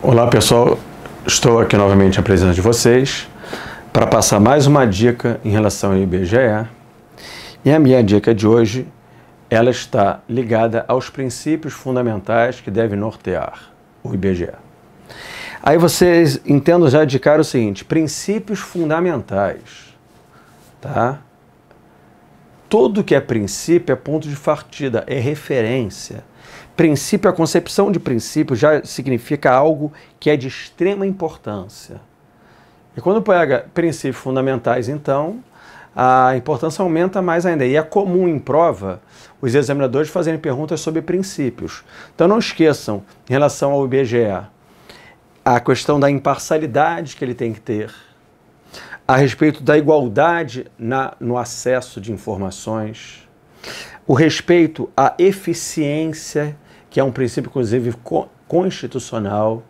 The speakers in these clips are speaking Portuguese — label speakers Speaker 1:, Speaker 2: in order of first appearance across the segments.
Speaker 1: Olá pessoal, estou aqui novamente apresentando de vocês para passar mais uma dica em relação ao IBGE. E a minha dica de hoje, ela está ligada aos princípios fundamentais que devem nortear o IBGE. Aí vocês entendam já de cara o seguinte, princípios fundamentais, tá? Tudo que é princípio é ponto de partida, é referência. Princípio, a concepção de princípio já significa algo que é de extrema importância. E quando pega princípios fundamentais, então, a importância aumenta mais ainda. E é comum em prova os examinadores fazerem perguntas sobre princípios. Então não esqueçam, em relação ao IBGE, a questão da imparcialidade que ele tem que ter a respeito da igualdade na, no acesso de informações, o respeito à eficiência, que é um princípio, inclusive, co constitucional,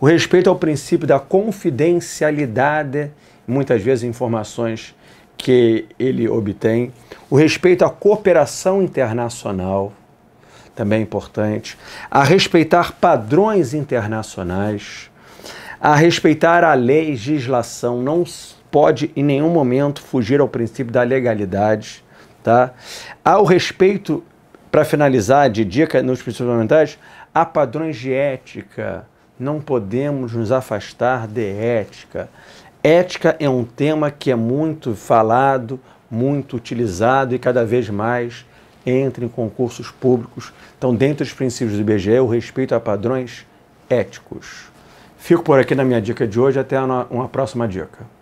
Speaker 1: o respeito ao princípio da confidencialidade, muitas vezes informações que ele obtém, o respeito à cooperação internacional, também é importante, a respeitar padrões internacionais, a respeitar a legislação, não pode em nenhum momento fugir ao princípio da legalidade. Tá? Ao respeito, para finalizar, de dica nos princípios fundamentais, há padrões de ética. Não podemos nos afastar de ética. Ética é um tema que é muito falado, muito utilizado e cada vez mais entra em concursos públicos. Então, dentro dos princípios do IBGE, o respeito a padrões éticos. Fico por aqui na minha dica de hoje. Até uma próxima dica.